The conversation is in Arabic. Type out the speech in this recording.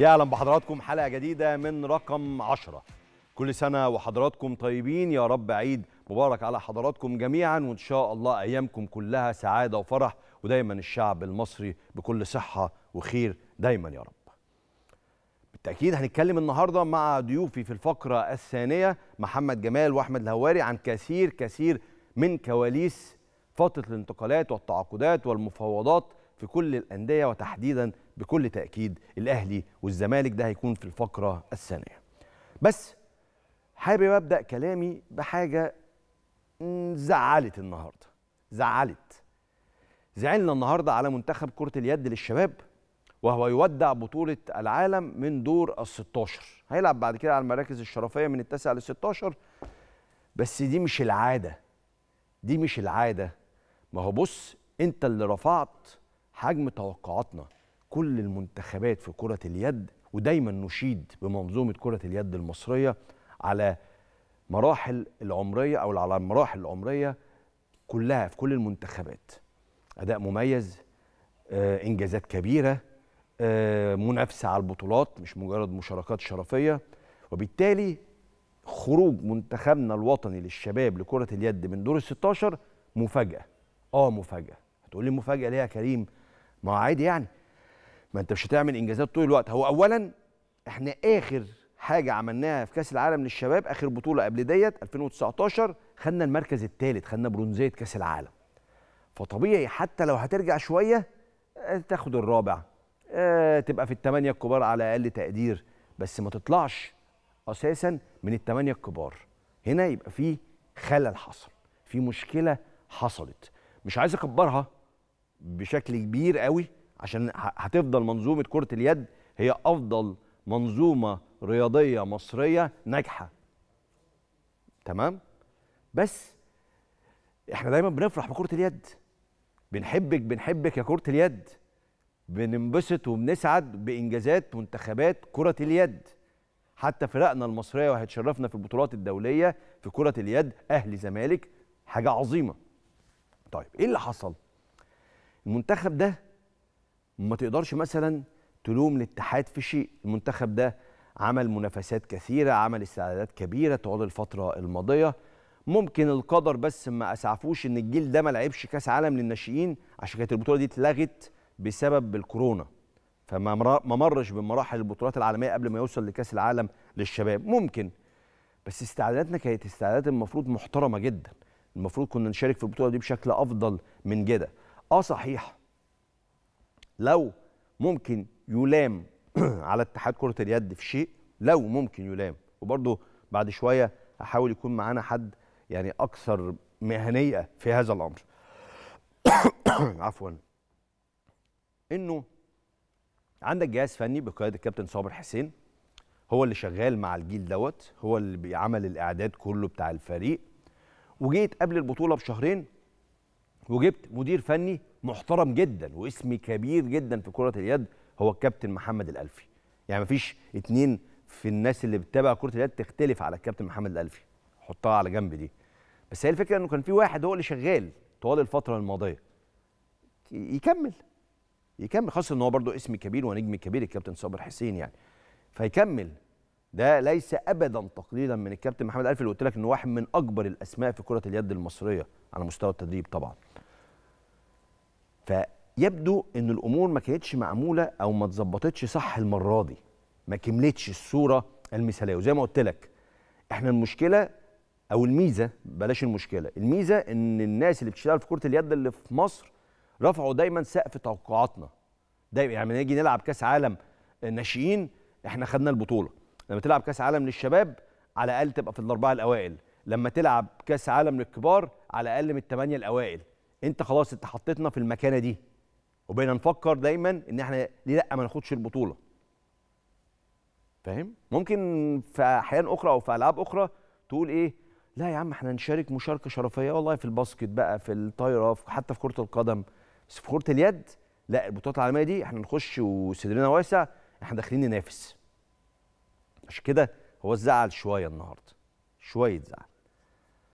يا اهلا بحضراتكم حلقه جديده من رقم 10 كل سنه وحضراتكم طيبين يا رب عيد مبارك على حضراتكم جميعا وان شاء الله ايامكم كلها سعاده وفرح ودايما الشعب المصري بكل صحه وخير دايما يا رب بالتاكيد هنتكلم النهارده مع ضيوفي في الفقره الثانيه محمد جمال واحمد الهواري عن كثير كثير من كواليس فتره الانتقالات والتعاقدات والمفاوضات في كل الانديه وتحديدا بكل تاكيد الاهلي والزمالك ده هيكون في الفقره الثانيه بس حابب ابدا كلامي بحاجه زعلت النهارده زعلت زعلنا النهارده على منتخب كره اليد للشباب وهو يودع بطولة العالم من دور ال 16 هيلعب بعد كده على المراكز الشرفية من التاسع لل 16 بس دي مش العادة دي مش العادة ما هو بص انت اللي رفعت حجم توقعاتنا كل المنتخبات في كرة اليد ودايما نشيد بمنظومة كرة اليد المصرية على مراحل العمرية أو على المراحل العمرية كلها في كل المنتخبات أداء مميز آه، إنجازات كبيرة آه، منافسة على البطولات مش مجرد مشاركات شرفية وبالتالي خروج منتخبنا الوطني للشباب لكرة اليد من دور ال 16 مفاجأة اه مفاجأة هتقول لي مفاجأة ليه يا كريم ما هو عادي يعني ما انت مش هتعمل انجازات طول الوقت هو اولا احنا اخر حاجه عملناها في كاس العالم للشباب اخر بطوله قبل ديت 2019 خدنا المركز الثالث خدنا برونزيه كاس العالم فطبيعي حتى لو هترجع شويه آه، تاخد الرابع اه تبقى في الثمانيه الكبار على اقل تقدير بس ما تطلعش اساسا من الثمانيه الكبار هنا يبقى في خلل حصل في مشكله حصلت مش عايز اكبرها بشكل كبير قوي عشان هتفضل منظومه كره اليد هي افضل منظومه رياضيه مصريه ناجحه تمام بس احنا دايما بنفرح بكره اليد بنحبك بنحبك يا كره اليد بننبسط وبنسعد بانجازات منتخبات كره اليد حتى فرقنا المصريه وهتشرفنا في البطولات الدوليه في كره اليد اهلي زمالك حاجه عظيمه طيب ايه اللي حصل المنتخب ده ما تقدرش مثلا تلوم الاتحاد في شيء المنتخب ده عمل منافسات كثيرة عمل استعدادات كبيرة طوال الفترة الماضية ممكن القدر بس ما اسعفوش ان الجيل ده ما لعبش كاس عالم للناشئين عشان كانت البطوله دي اتلغت بسبب الكورونا فما مرش بمراحل البطولات العالميه قبل ما يوصل لكاس العالم للشباب ممكن بس استعداداتنا كانت استعدادات المفروض محترمه جدا المفروض كنا نشارك في البطوله دي بشكل افضل من كده اه صحيح لو ممكن يلام على اتحاد كره اليد في شيء لو ممكن يلام وبرضه بعد شويه هحاول يكون معانا حد يعني اكثر مهنيه في هذا الامر عفوا انه عندك جهاز فني بقياده الكابتن صابر حسين هو اللي شغال مع الجيل دوت هو اللي بيعمل الاعداد كله بتاع الفريق وجيت قبل البطوله بشهرين وجبت مدير فني محترم جدا واسم كبير جدا في كره اليد هو الكابتن محمد الالفي يعني مفيش اتنين في الناس اللي بتتابع كره اليد تختلف على الكابتن محمد الالفي حطها على جنب دي بس هي الفكره انه كان في واحد هو اللي شغال طوال الفتره الماضيه يكمل يكمل خاصه ان هو برضه اسم كبير ونجم كبير الكابتن صابر حسين يعني فيكمل ده ليس ابدا تقليلا من الكابتن محمد الالفي اللي قلت لك انه واحد من اكبر الاسماء في كره اليد المصريه على مستوى التدريب طبعا فيبدو ان الامور ما كانتش معموله او ما اتظبطتش صح المره دي ما كملتش الصوره المثاليه وزي ما قلت لك احنا المشكله او الميزه بلاش المشكله الميزه ان الناس اللي بتشتغل في كره اليد اللي في مصر رفعوا دايما سقف توقعاتنا دايما يعني لما نيجي نلعب كاس عالم ناشئين احنا خدنا البطوله لما تلعب كاس عالم للشباب على الاقل تبقى في الاربعه الاوائل لما تلعب كاس عالم للكبار على الاقل من الثمانيه الاوائل انت خلاص انت حطيتنا في المكانه دي وبقينا نفكر دايما ان احنا ليه لا ما ناخدش البطوله فاهم ممكن في احيان اخرى او في العاب اخرى تقول ايه لا يا عم احنا نشارك مشاركه شرفيه والله في الباسكت بقى في الطايره حتى في كره القدم بس في كره اليد لا البطولات العالميه دي احنا نخش وصدرنا واسع احنا داخلين ننافس عشان كده هو الزعل شويه النهارده شويه زعل